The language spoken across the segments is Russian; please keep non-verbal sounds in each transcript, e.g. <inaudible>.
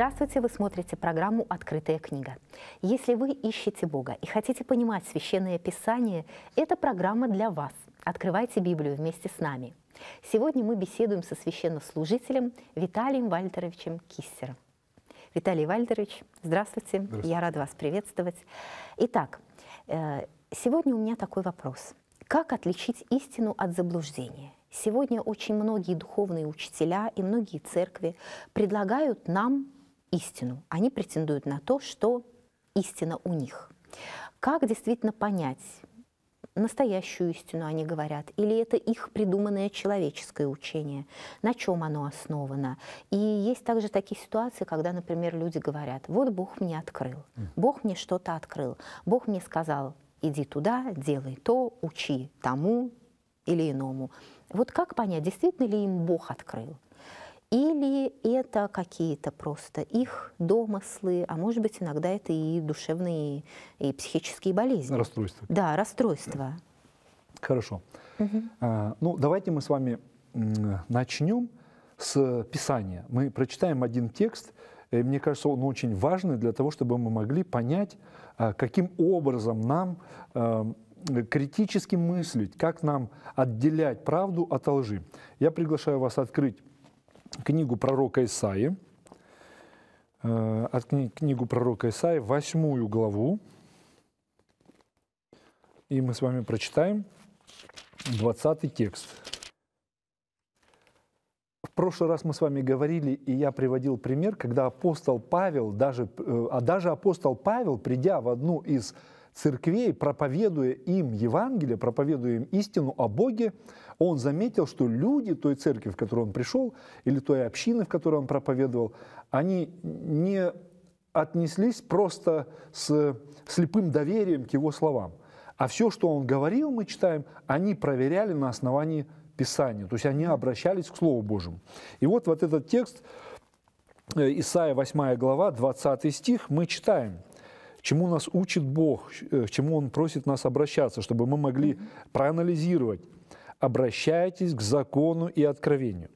Здравствуйте, вы смотрите программу «Открытая книга». Если вы ищете Бога и хотите понимать Священное Писание, эта программа для вас. Открывайте Библию вместе с нами. Сегодня мы беседуем со священнослужителем Виталием Вальтеровичем Киссером. Виталий Вальтерович, здравствуйте. здравствуйте. Я рада вас приветствовать. Итак, э, сегодня у меня такой вопрос. Как отличить истину от заблуждения? Сегодня очень многие духовные учителя и многие церкви предлагают нам истину. Они претендуют на то, что истина у них. Как действительно понять, настоящую истину они говорят, или это их придуманное человеческое учение, на чем оно основано. И есть также такие ситуации, когда, например, люди говорят, вот Бог мне открыл, Бог мне что-то открыл, Бог мне сказал, иди туда, делай то, учи тому или иному. Вот как понять, действительно ли им Бог открыл? Или это какие-то просто их домыслы, а может быть, иногда это и душевные, и психические болезни. Расстройства. Да, расстройства. Хорошо. Угу. А, ну, давайте мы с вами начнем с Писания. Мы прочитаем один текст, и мне кажется, он очень важный для того, чтобы мы могли понять, а, каким образом нам эм, критически мыслить, как нам отделять правду от лжи. Я приглашаю вас открыть книгу пророка Исаи, э, от книгу пророка Исаи, восьмую главу. И мы с вами прочитаем 20 текст. В прошлый раз мы с вами говорили, и я приводил пример, когда апостол Павел, даже, э, а даже апостол Павел, придя в одну из церквей, проповедуя им Евангелие, проповедуя им истину о Боге, он заметил, что люди той церкви, в которую он пришел, или той общины, в которой он проповедовал, они не отнеслись просто с слепым доверием к его словам. А все, что он говорил, мы читаем, они проверяли на основании Писания. То есть они обращались к Слову Божьему. И вот, вот этот текст, э, Исаия 8 глава, 20 стих, мы читаем – чему нас учит Бог, э, к чему Он просит нас обращаться, чтобы мы могли проанализировать. Обращайтесь к закону и откровению.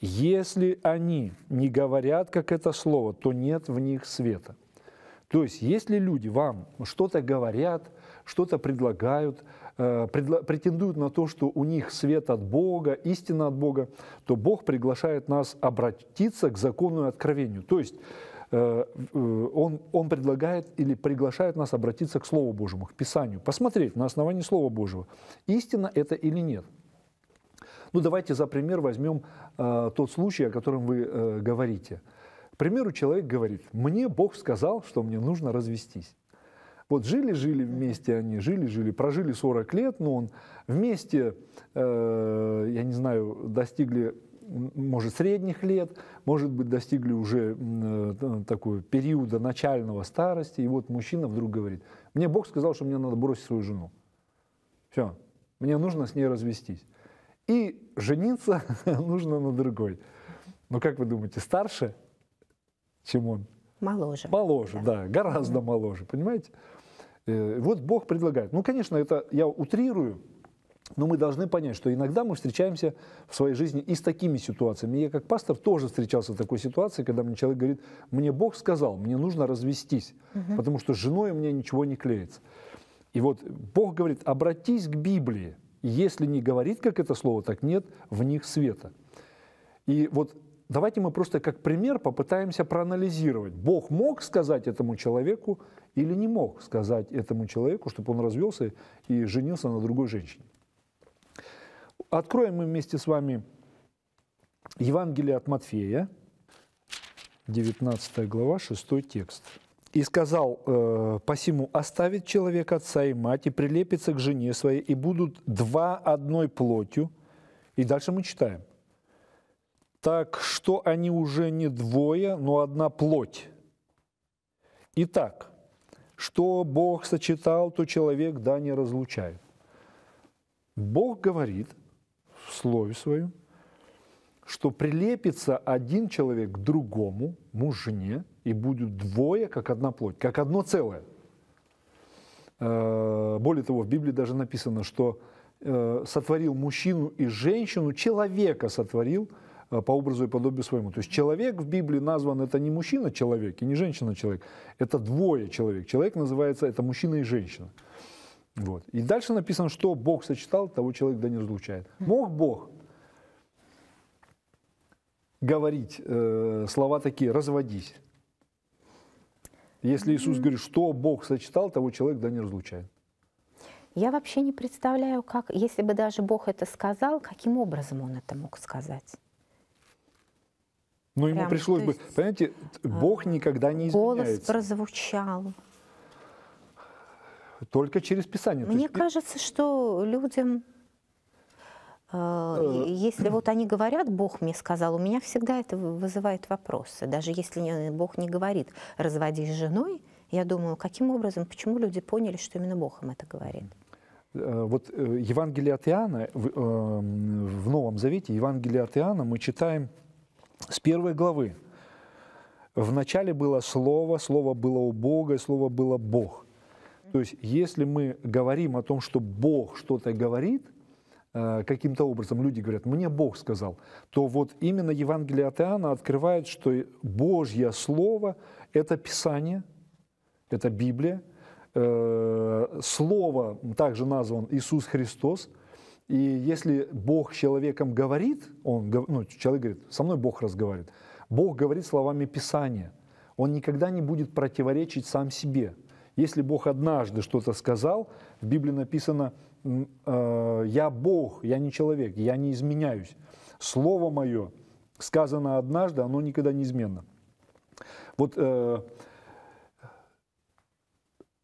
Если они не говорят, как это слово, то нет в них света. То есть, если люди вам что-то говорят, что-то предлагают, э, претендуют на то, что у них свет от Бога, истина от Бога, то Бог приглашает нас обратиться к закону и откровению. То есть Э, э, он, он предлагает или приглашает нас обратиться к Слову Божьему, к Писанию, посмотреть на основании Слова Божьего, истина это или нет. Ну, давайте за пример возьмем э, тот случай, о котором вы э, говорите. К примеру, человек говорит, мне Бог сказал, что мне нужно развестись. Вот жили-жили вместе они, жили-жили, прожили 40 лет, но он вместе, э, я не знаю, достигли может, средних лет, может быть, достигли уже э, такого периода начального старости, и вот мужчина вдруг говорит, мне Бог сказал, что мне надо бросить свою жену. Все, мне нужно с ней развестись. И жениться <laughs> нужно на другой. Но как вы думаете, старше, чем он? Моложе. Моложе, да, да гораздо mm-hmm. моложе, понимаете? Э, вот Бог предлагает. Ну, конечно, это я утрирую, но мы должны понять, что иногда мы встречаемся в своей жизни и с такими ситуациями. Я как пастор тоже встречался в такой ситуации, когда мне человек говорит, мне Бог сказал, мне нужно развестись, угу. потому что с женой у меня ничего не клеится. И вот Бог говорит, обратись к Библии. Если не говорит как это слово, так нет в них света. И вот давайте мы просто как пример попытаемся проанализировать. Бог мог сказать этому человеку или не мог сказать этому человеку, чтобы он развелся и женился на другой женщине. Откроем мы вместе с вами Евангелие от Матфея, 19 глава, 6 текст. «И сказал э, посему, оставит человек отца и мать, и прилепится к жене своей, и будут два одной плотью». И дальше мы читаем. «Так что они уже не двое, но одна плоть». Итак, что Бог сочетал, то человек да не разлучает. Бог говорит – слове своем, что прилепится один человек к другому, муж, жене, и будут двое, как одна плоть, как одно целое. Э, более того, в Библии даже написано, что э, сотворил мужчину и женщину, человека сотворил э, по образу и подобию своему. То есть человек в Библии назван это не мужчина-человек и не женщина-человек, это двое человек. Человек называется это мужчина и женщина. Вот. И дальше написано, что Бог сочетал, того человек да не разлучает. Мог Бог говорить э, слова такие «разводись». Если Иисус говорит, что Бог сочетал, того человек да не разлучает. Я вообще не представляю, как, если бы даже Бог это сказал, каким образом Он это мог сказать. Ну, ему пришлось бы, понимаете, а, Бог никогда не изменяется. Голос прозвучал. Только через Писание. Мне есть... кажется, что людям э, э, если вот они говорят, Бог мне сказал, у меня всегда это вызывает вопросы. Даже если Бог не говорит, разводись с женой, я думаю, каким образом, почему люди поняли, что именно Бог им это говорит? Э, вот Евангелие от Иоанна, в, в Новом Завете, Евангелие от Иоанна мы читаем с первой главы. «В начале было Слово, Слово было у Бога, и Слово было Бог». То есть, если мы говорим о том, что Бог что-то говорит, э, каким-то образом люди говорят, мне Бог сказал, то вот именно Евангелие от Иоанна открывает, что Божье Слово – это Писание, это Библия. Э, Слово также назван Иисус Христос. И если Бог человеком говорит, он, ну, человек говорит, со мной Бог разговаривает, Бог говорит словами Писания. Он никогда не будет противоречить сам себе – если Бог однажды что-то сказал, в Библии написано, э, я Бог, я не человек, я не изменяюсь. Слово мое сказано однажды, оно никогда не изменно. Вот э,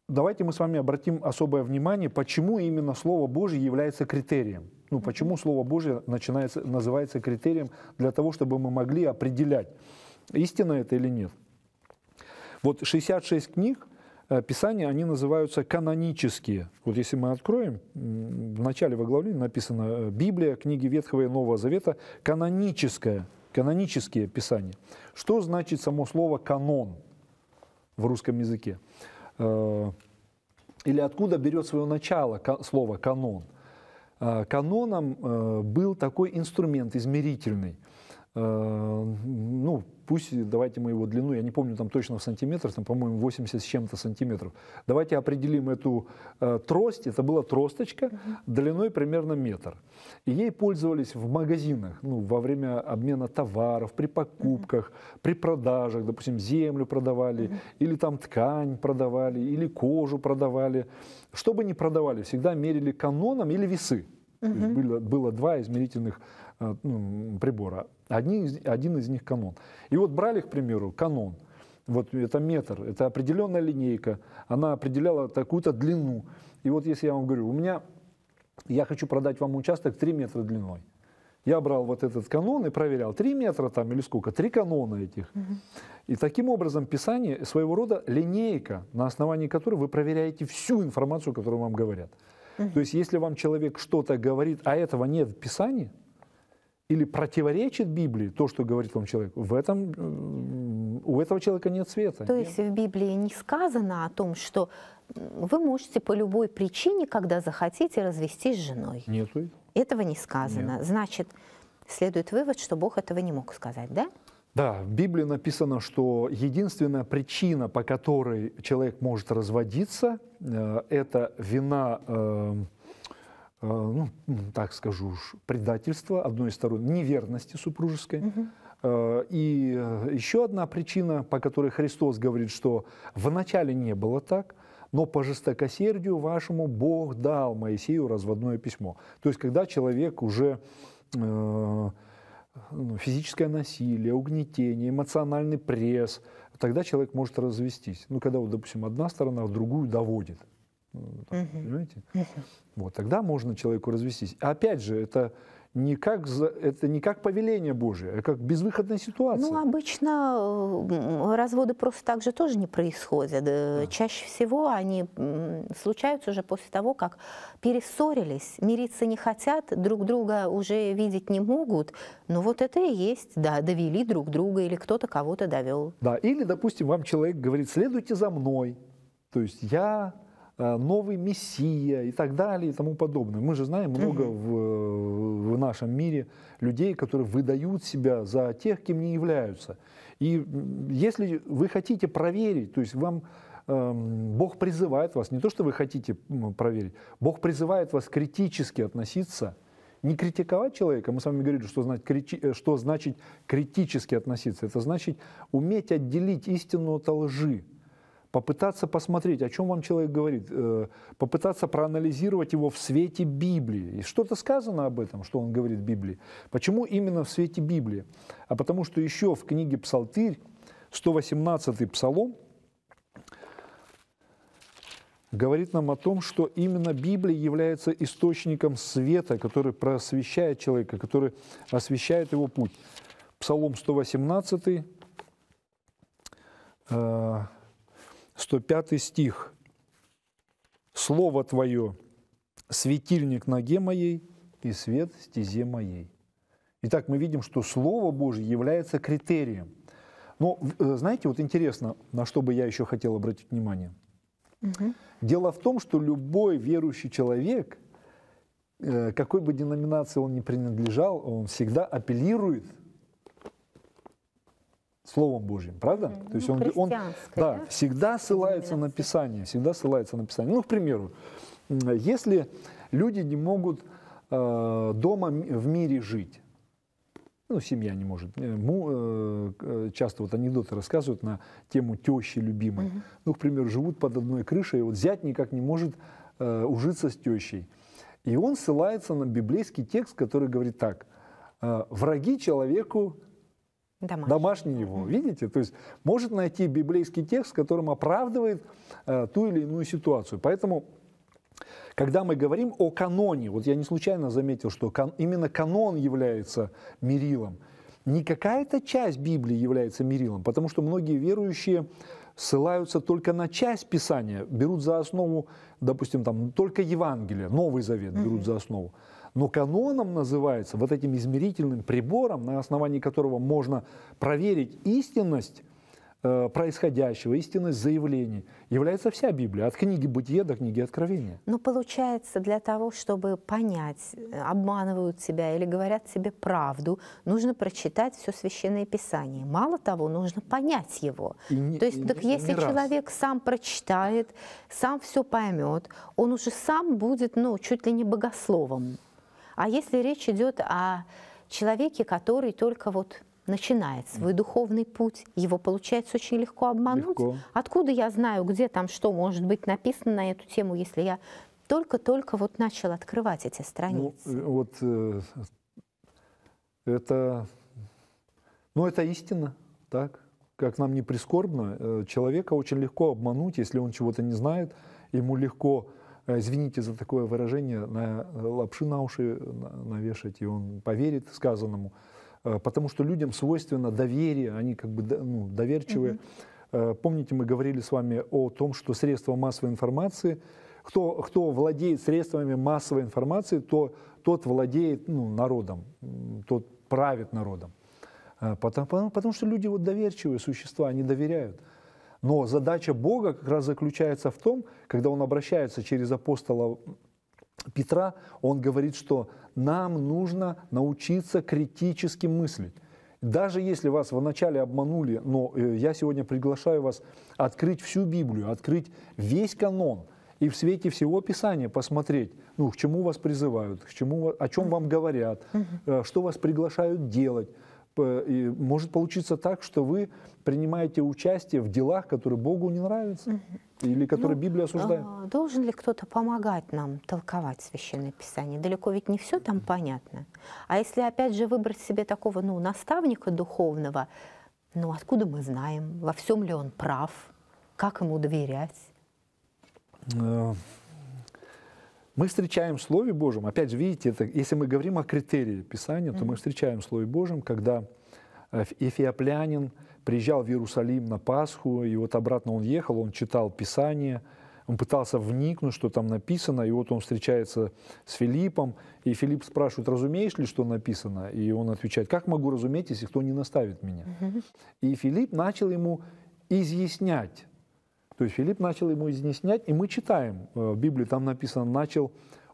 давайте мы с вами обратим особое внимание, почему именно Слово Божье является критерием. Ну, почему Слово Божье начинается, называется критерием для того, чтобы мы могли определять, истина это или нет. Вот 66 книг Э, писания, они называются канонические. Вот если мы откроем, в начале во оглавлении написано э, «Библия, книги Ветхого и Нового Завета, каноническое, канонические Писания». Что значит само слово «канон» в русском языке? Э, Или откуда берет свое начало слово «канон»? Каноном был такой инструмент измерительный – ну, пусть давайте мы его длину, я не помню там точно в сантиметрах, там, по-моему, 80 с чем-то сантиметров. Давайте определим эту э, трость, это была тросточка, угу. длиной примерно метр. И ей пользовались в магазинах, ну, во время обмена товаров, при покупках, угу. при продажах, допустим, землю продавали, угу. или там ткань продавали, или кожу продавали. Что бы ни продавали, всегда мерили каноном или весы. Угу. было, было два измерительных э, ну, прибора. Одни из, один из них канон. И вот брали, к примеру, канон. Вот это метр, это определенная линейка, она определяла такую-то длину. И вот если я вам говорю, у меня, я хочу продать вам участок 3 метра длиной. Я брал вот этот канон и проверял, 3 метра там или сколько, 3 канона этих. Угу. И таким образом Писание своего рода линейка, на основании которой вы проверяете всю информацию, которую вам говорят. Угу. То есть если вам человек что-то говорит, а этого нет в Писании, или противоречит Библии то, что говорит вам человек, в этом, э, у этого человека нет света. То нет. есть в Библии не сказано о том, что вы можете по любой причине, когда захотите, развестись с женой. Нет. Этого не сказано. Нет. Значит, следует вывод, что Бог этого не мог сказать, да? Да, в Библии написано, что единственная причина, по которой человек может разводиться, э, это вина э, Э, ну, так скажу уж, предательства одной из сторон, неверности супружеской. Угу. И э, еще одна причина, по которой Христос говорит, что вначале не было так, но по жестокосердию вашему Бог дал Моисею разводное письмо. То есть, когда человек уже э, ну, физическое насилие, угнетение, эмоциональный пресс, тогда человек может развестись. Ну, когда, вот, допустим, одна сторона в другую доводит. Э, там, угу. Понимаете? Угу. Вот, тогда можно человеку развестись. А опять же, это не как, это не как повеление Божие, а как безвыходная ситуация. Ну, обычно э, разводы просто так же тоже не происходят. Э, да. Чаще всего они случаются уже после того, как перессорились, мириться не хотят, друг друга уже видеть не могут. Но ну, вот это и есть, да, довели друг друга или кто-то кого-то довел. Да, или, допустим, вам человек говорит, следуйте за мной. То есть я Э, новый мессия и так далее и тому подобное. Мы же знаем много в, в нашем мире людей, которые выдают себя за тех, кем не являются. И если вы хотите проверить, то есть вам эм, Бог призывает вас, не то, что вы хотите проверить, Бог призывает вас критически относиться, не критиковать человека, мы с вами говорили, что, значит, э, что значит критически относиться, это значит уметь отделить истину от лжи попытаться посмотреть, о чем вам человек говорит, э, попытаться проанализировать его в свете Библии. И что-то сказано об этом, что он говорит в Библии. Почему именно в свете Библии? А потому что еще в книге «Псалтырь», 118 й псалом, говорит нам о том, что именно Библия является источником света, который просвещает человека, который освещает его путь. Псалом 118, 105 стих. «Слово Твое – светильник ноге моей и свет стезе моей». Итак, мы видим, что Слово Божье является критерием. Но, э, знаете, вот интересно, на что бы я еще хотел обратить внимание. Угу. Дело в том, что любой верующий человек, э, какой бы деноминации он ни принадлежал, он всегда апеллирует – Словом Божьим, правда? Ну, То есть ну, он, он да, да, всегда ссылается на Писание, всегда ссылается на Писание. Ну, к примеру, если люди не могут э, дома в мире жить, ну, семья не может. Э, э, э, часто вот анекдоты рассказывают на тему тещи любимой. Угу. Ну, к примеру, живут под одной крышей, и вот зять никак не может э, ужиться с тещей. И он ссылается на библейский текст, который говорит так. «Враги человеку Домашний. Домашний его, угу. видите? То есть может найти библейский текст, которым оправдывает э, ту или иную ситуацию. Поэтому, когда мы говорим о каноне, вот я не случайно заметил, что кан, именно канон является мерилом. Не какая-то часть Библии является мерилом, потому что многие верующие ссылаются только на часть Писания, берут за основу, допустим, там только Евангелие, Новый Завет берут угу. за основу. Но каноном называется вот этим измерительным прибором, на основании которого можно проверить истинность э, происходящего, истинность заявлений, является вся Библия, от книги Бытия до книги Откровения. Но получается, для того, чтобы понять, э, обманывают себя или говорят себе правду, нужно прочитать все Священное Писание. Мало того, нужно понять его. И не, То есть, и так не, если не человек раз. сам прочитает, сам все поймет, он уже сам будет, ну, чуть ли не богословом. А если речь идет о человеке, который только вот начинает свой духовный путь, его, получается, очень легко обмануть. Легко. Откуда я знаю, где там что может быть написано на эту тему, если я только-только вот начал открывать эти ну, страницы? Ну, вот э, это, ну, это истина, так? Как нам не прискорбно, э, человека очень легко обмануть, если он чего-то не знает, ему легко Э, извините за такое выражение, на э, лапши на уши навешать, и он поверит сказанному. Э, потому что людям свойственно доверие, они как бы ну, доверчивые. Угу. Помните, мы говорили с вами о том, что средства массовой информации, кто, кто владеет средствами массовой информации, то тот владеет ну, народом, тот правит народом. Потому, потому, потому что люди вот доверчивые существа, они доверяют. Но задача Бога как раз заключается в том, когда Он обращается через апостола Петра, Он говорит, что нам нужно научиться критически мыслить. Даже если вас вначале обманули, но э, я сегодня приглашаю вас открыть всю Библию, открыть весь канон и в свете всего Писания посмотреть, ну, к чему вас призывают, к чему, о чем вам говорят, э, что вас приглашают делать – может получиться так, что вы принимаете участие в делах, которые Богу не нравятся или которые ну, Библия осуждает. А, должен ли кто-то помогать нам толковать Священное Писание? Далеко ведь не все там понятно. А если, опять же, выбрать себе такого ну, наставника духовного, ну откуда мы знаем, во всем ли он прав, как ему доверять? Э, мы встречаем в Слове Божьем, опять же, видите, это, если мы говорим о критерии Писания, то мы встречаем в Слове Божьем, когда э, эфиоплянин приезжал в Иерусалим на Пасху, и вот обратно он ехал, он читал Писание, он пытался вникнуть, что там написано, и вот он встречается с Филиппом, и Филипп спрашивает, разумеешь ли, что написано? И он отвечает, как могу разуметь, если кто не наставит меня? И Филипп начал ему изъяснять то есть Филипп начал ему изъяснять, и мы читаем, э, в Библии там написано, начал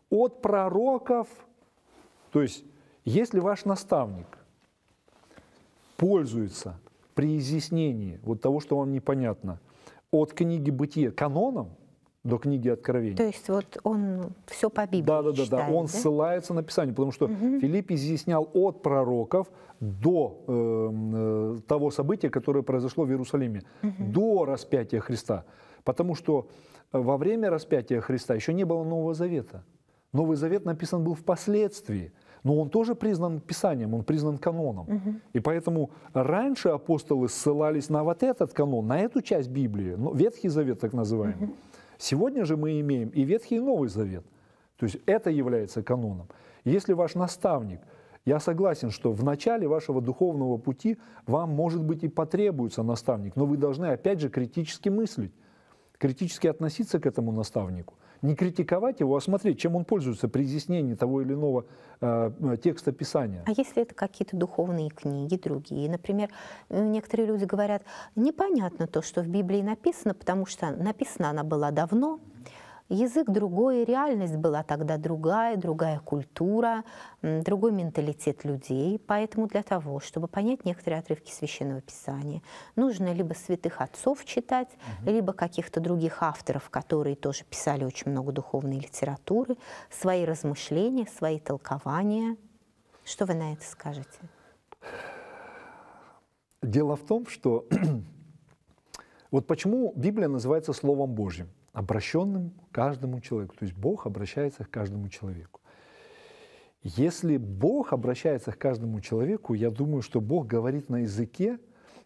от пророков, то есть если ваш наставник пользуется при изъяснении вот того, что вам непонятно, от книги бытия каноном – до книги Откровения. То есть вот он все по Библии Да, да, да, читает, да. Он да? ссылается на Писание, потому что угу. Филипп изъяснял от пророков до эм, э, того события, которое произошло в Иерусалиме, угу. до распятия Христа. Потому что э, во время распятия Христа еще не было Нового Завета. Новый Завет написан был впоследствии, но он тоже признан Писанием, он признан каноном. Угу. И поэтому раньше апостолы ссылались на вот этот канон, на эту часть Библии, ну, Ветхий Завет так называемый. Угу. Сегодня же мы имеем и Ветхий, и Новый Завет. То есть это является каноном. Если ваш наставник, я согласен, что в начале вашего духовного пути вам, может быть, и потребуется наставник, но вы должны, опять же, критически мыслить, критически относиться к этому наставнику не критиковать его, а смотреть, чем он пользуется при изъяснении того или иного э, э текста Писания. А если это какие-то духовные книги другие? Например, э, некоторые люди говорят, непонятно то, что в Библии написано, потому что написана она была давно, Язык другой, реальность была тогда другая, другая культура, другой менталитет людей. Поэтому для того, чтобы понять некоторые отрывки Священного Писания, нужно либо святых отцов читать, угу. либо каких-то других авторов, которые тоже писали очень много духовной литературы, свои размышления, свои толкования. Что вы на это скажете? Дело в том, что <clears throat> вот почему Библия называется Словом Божьим обращенным к каждому человеку. То есть Бог обращается к каждому человеку. Если Бог обращается к каждому человеку, я думаю, что Бог говорит на языке,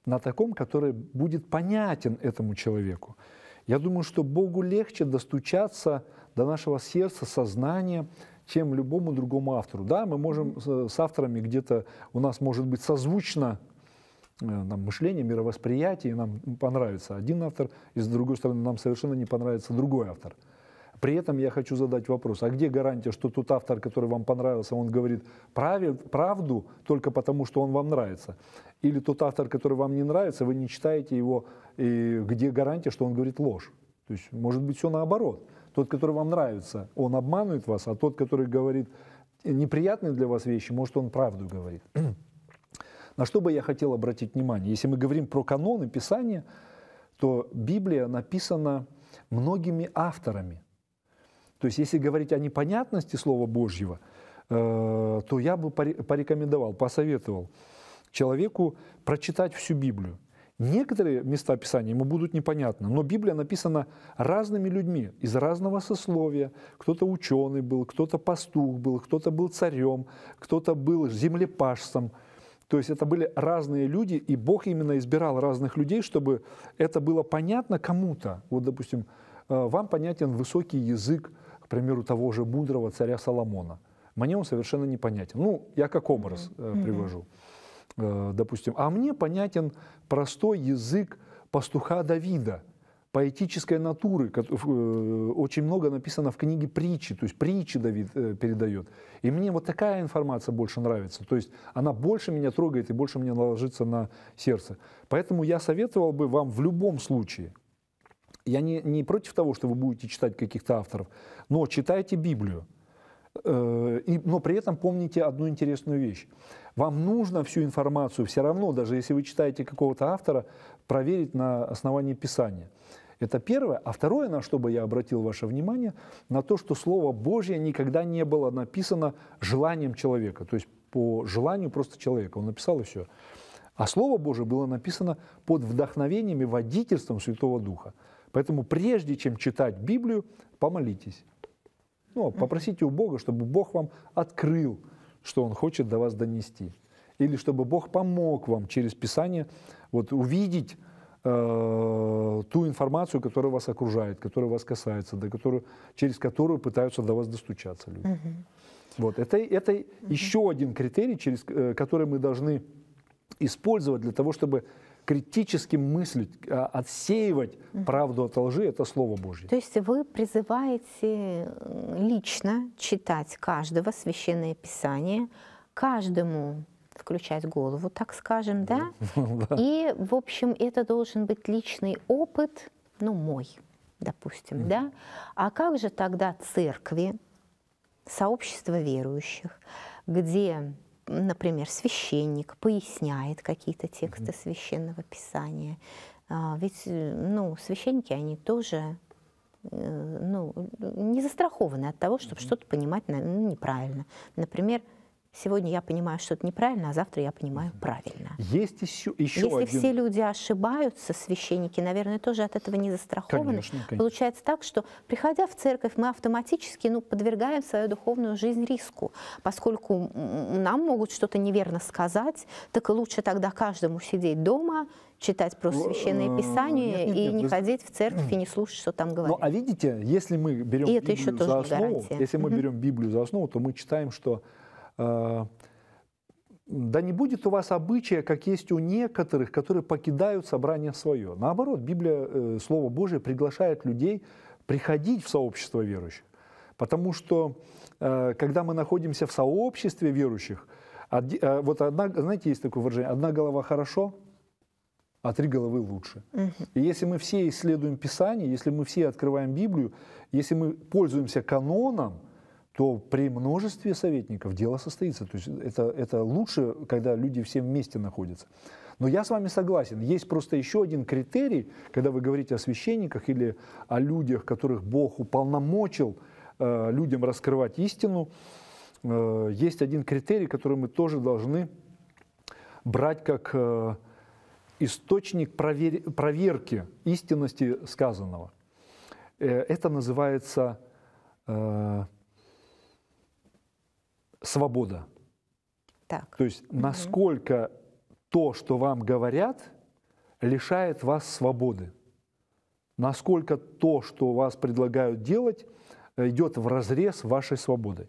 на таком, который будет понятен этому человеку. Я думаю, что Богу легче достучаться до нашего сердца, сознания, чем любому другому автору. Да, мы можем с авторами где-то, у нас может быть созвучно Э, нам мышление, мировосприятие, нам понравится один автор, и с другой стороны нам совершенно не понравится другой автор. При этом я хочу задать вопрос, а где гарантия, что тот автор, который вам понравился, он говорит правду только потому, что он вам нравится? Или тот автор, который вам не нравится, вы не читаете его, и где гарантия, что он говорит ложь? То есть может быть все наоборот. Тот, который вам нравится, он обманывает вас, а тот, который говорит неприятные для вас вещи, может он правду говорит. На что бы я хотел обратить внимание? Если мы говорим про каноны Писания, то Библия написана многими авторами. То есть, если говорить о непонятности Слова Божьего, э, то я бы порекомендовал, посоветовал человеку прочитать всю Библию. Некоторые места Писания ему будут непонятны, но Библия написана разными людьми, из разного сословия. Кто-то ученый был, кто-то пастух был, кто-то был царем, кто-то был землепашцем – то есть это были разные люди, и Бог именно избирал разных людей, чтобы это было понятно кому-то. Вот, допустим, э, вам понятен высокий язык, к примеру, того же мудрого царя Соломона. Мне он совершенно непонятен. Ну, я как образ mm-hmm. привожу, э, допустим. А мне понятен простой язык пастуха Давида – поэтической натуры. Э, очень много написано в книге притчи, то есть притчи Давид э, передает. И мне вот такая информация больше нравится, то есть она больше меня трогает и больше мне наложится на сердце. Поэтому я советовал бы вам в любом случае, я не, не против того, что вы будете читать каких-то авторов, но читайте Библию. Э, и, но при этом помните одну интересную вещь. Вам нужно всю информацию все равно, даже если вы читаете какого-то автора, проверить на основании Писания. Это первое. А второе, на что бы я обратил ваше внимание, на то, что Слово Божье никогда не было написано желанием человека, то есть по желанию просто человека. Он написал и все. А Слово Божье было написано под вдохновением и водительством Святого Духа. Поэтому прежде чем читать Библию, помолитесь. Ну, а попросите у Бога, чтобы Бог вам открыл, что Он хочет до вас донести. Или чтобы Бог помог вам через Писание вот, увидеть э, ту информацию, которая вас окружает, которая вас касается, до которую, через которую пытаются до вас достучаться люди. Угу. Вот, это это угу. еще один критерий, через, э, который мы должны использовать для того, чтобы критически мыслить, э, отсеивать правду от лжи – это Слово Божье. То есть вы призываете э, лично читать каждого Священное Писание, каждому включать голову, так скажем, да? <laughs> да? И, в общем, это должен быть личный опыт, ну, мой, допустим, да? А как же тогда церкви, сообщество верующих, где например, священник поясняет какие-то тексты mm -hmm. священного писания. А, ведь ну, священники, они тоже э, ну, не застрахованы от того, чтобы mm -hmm. что-то понимать неправильно. Например, Сегодня я понимаю, что это неправильно, а завтра я понимаю правильно. Есть еще, еще Если один... все люди ошибаются, священники, наверное, тоже от этого не застрахованы. Конечно, конечно. Получается так, что приходя в церковь, мы автоматически ну, подвергаем свою духовную жизнь риску, поскольку нам могут что-то неверно сказать, так и лучше тогда каждому сидеть дома, читать просто священное э, писание нет, нет, нет, и не вы... ходить в церковь и не слушать, что там говорят. Ну, а видите, если мы берем и Библию за основу, если мы берем Библию за основу, то мы читаем, что Э, да не будет у вас обычая, как есть у некоторых, которые покидают собрание свое. Наоборот, Библия, э, Слово Божие приглашает людей приходить в сообщество верующих. Потому что, э, когда мы находимся в сообществе верующих, вот одна, знаете, есть такое выражение, одна голова хорошо, а три головы лучше. Угу. И если мы все исследуем Писание, если мы все открываем Библию, если мы пользуемся каноном, то при множестве советников дело состоится. То есть это, это лучше, когда люди все вместе находятся. Но я с вами согласен. Есть просто еще один критерий, когда вы говорите о священниках или о людях, которых Бог уполномочил э, людям раскрывать истину. Э, есть один критерий, который мы тоже должны брать как э, источник провер... проверки истинности сказанного. Э, это называется... Э, свобода. Так. То есть угу. насколько то, что вам говорят, лишает вас свободы. Насколько то, что вас предлагают делать, э, идет в разрез вашей свободы.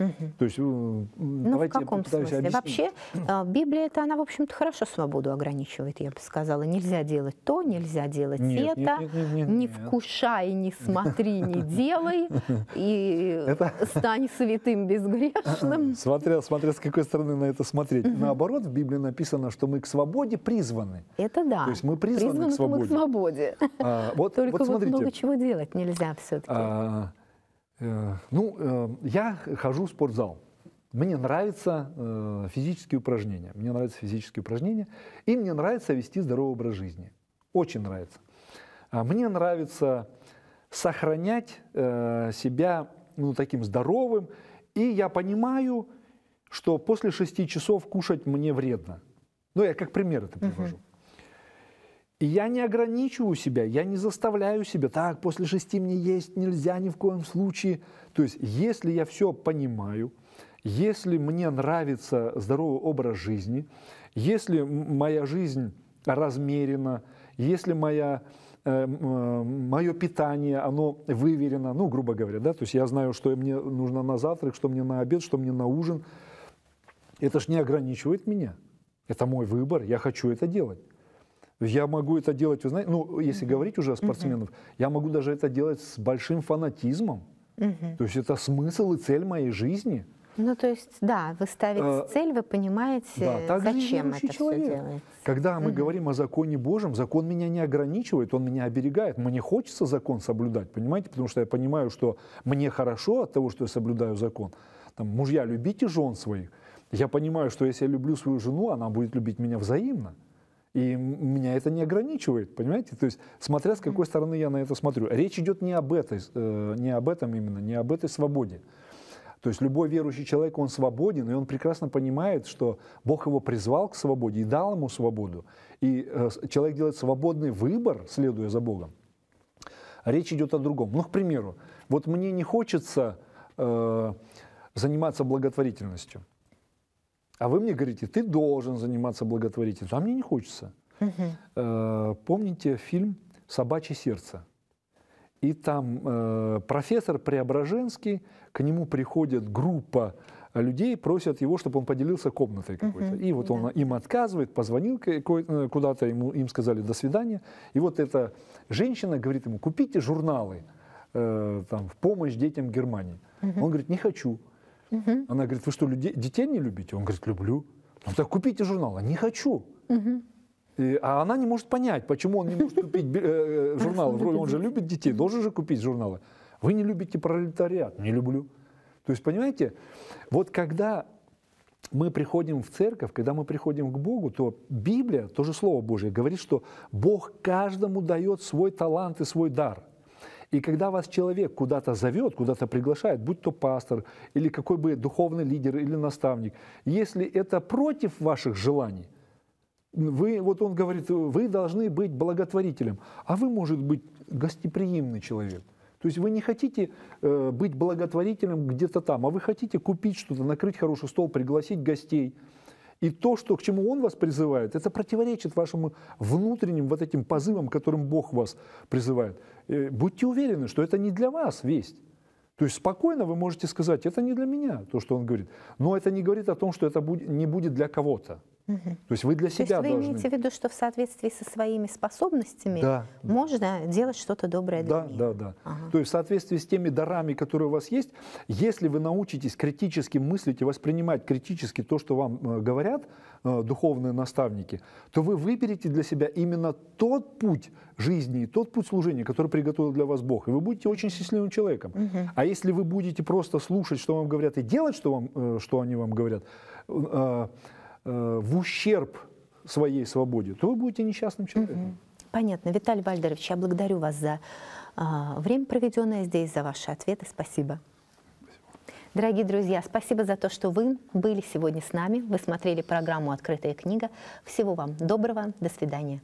Угу. То есть, ну, давайте в каком смысле? Объяснить. Вообще, а, Библия, это она, в общем-то, хорошо свободу ограничивает, я бы сказала. Нельзя делать то, нельзя делать нет, это, нет, нет, нет, нет, не нет. вкушай, не смотри, не <laughs> делай, и стань святым безгрешным. <laughs> Смотря, смотря с какой стороны на это смотреть. Наоборот, в Библии написано, что мы к свободе призваны. Это да. То есть мы призваны, к свободе. А, Только вот, много чего делать нельзя все-таки. А, Э, ну, э, я хожу в спортзал. Мне нравятся э, физические упражнения. Мне нравятся физические упражнения. И мне нравится вести здоровый образ жизни. Очень нравится. А мне нравится сохранять себя ну, таким здоровым. И я понимаю, что после шести часов кушать мне вредно. Ну, я как пример это привожу. Uh-huh. И я не ограничиваю себя, я не заставляю себя, так, после шести мне есть нельзя ни в коем случае. То есть, если я все понимаю, если мне нравится здоровый образ жизни, если моя жизнь размерена, если моя, э, э мое питание, оно выверено, ну, грубо говоря, да, то есть я знаю, что мне нужно на завтрак, что мне на обед, что мне на ужин, это ж не ограничивает меня. Это мой выбор, я хочу это делать. Я могу это делать, вы знаете, ну, если угу. говорить уже о спортсменах, угу. я могу даже это делать с большим фанатизмом. Угу. То есть это смысл и цель моей жизни. Ну, то есть, да, вы ставите а, цель, вы понимаете, да, зачем это человек. все делается. Когда мы говорим о законе Божьем, закон меня не ограничивает, он меня оберегает. Мне хочется закон соблюдать, понимаете? Потому что я понимаю, что мне хорошо от того, что я соблюдаю закон. Там, мужья, любите жен своих. Я понимаю, что если я люблю свою жену, она будет любить меня взаимно. И меня это не ограничивает, понимаете? То есть, смотря с какой стороны я на это смотрю. Речь идет не об, этой, э, не об этом именно, не об этой свободе. То есть любой верующий человек, он свободен, и он прекрасно понимает, что Бог его призвал к свободе и дал ему свободу. И э, человек делает свободный выбор, следуя за Богом. Речь идет о другом. Ну, к примеру, вот мне не хочется э, заниматься благотворительностью. А вы мне говорите, ты должен заниматься благотворительностью, а мне не хочется. Угу. Помните фильм «Собачье сердце»? И там э, профессор Преображенский, к нему приходит группа людей, просят его, чтобы он поделился комнатой какой-то. Угу, и вот да. он им отказывает, позвонил э, куда-то, ему, им сказали «до свидания». И вот эта женщина говорит ему «купите журналы там, в помощь детям Германии». Угу. Он говорит «не хочу». Угу. Она говорит, вы что, людей, детей не любите? Он говорит, люблю. Ну так, купите журнал. «А не хочу. Угу. И, а она не может понять, почему он не может купить э, э журналы. Вроде он же любит детей, должен же купить журналы. Вы не любите пролетариат? Не люблю. То есть, понимаете, вот когда мы приходим в церковь, когда мы приходим к Богу, то Библия, тоже Слово Божье, говорит, что Бог каждому дает свой талант и свой дар. И когда вас человек куда-то зовет, куда-то приглашает, будь то пастор или какой бы духовный лидер или наставник, если это против ваших желаний, вы, вот он говорит, вы должны быть благотворителем, а вы, может быть, гостеприимный человек. То есть вы не хотите э, быть благотворителем где-то там, а вы хотите купить что-то, накрыть хороший стол, пригласить гостей – и то, что, к чему Он вас призывает, это противоречит вашим внутренним вот этим позывам, которым Бог вас призывает. Э, будьте уверены, что это не для вас весть. То есть спокойно вы можете сказать, это не для меня, то, что он говорит. Но это не говорит о том, что это не будет для кого-то. Угу. То есть вы для себя То есть вы должны... имеете в виду, что в соответствии со своими способностями да, можно да. делать что-то доброе для да, мира? Да, да, ага. То есть в соответствии с теми дарами, которые у вас есть, если вы научитесь критически мыслить и воспринимать критически то, что вам э, говорят э, духовные наставники, то вы выберете для себя именно тот путь жизни, тот путь служения, который приготовил для вас Бог. И вы будете очень счастливым человеком. Угу. А если вы будете просто слушать, что вам говорят, и делать, что, вам, э, что они вам говорят, Э, в ущерб своей свободе, то вы будете несчастным человеком. Понятно. Виталий Вальдорович, я благодарю вас за а, время, проведенное здесь, за ваши ответы. Спасибо. Дорогие друзья, спасибо за то, что вы были сегодня с нами. Вы смотрели программу «Открытая книга». Всего вам доброго. До свидания.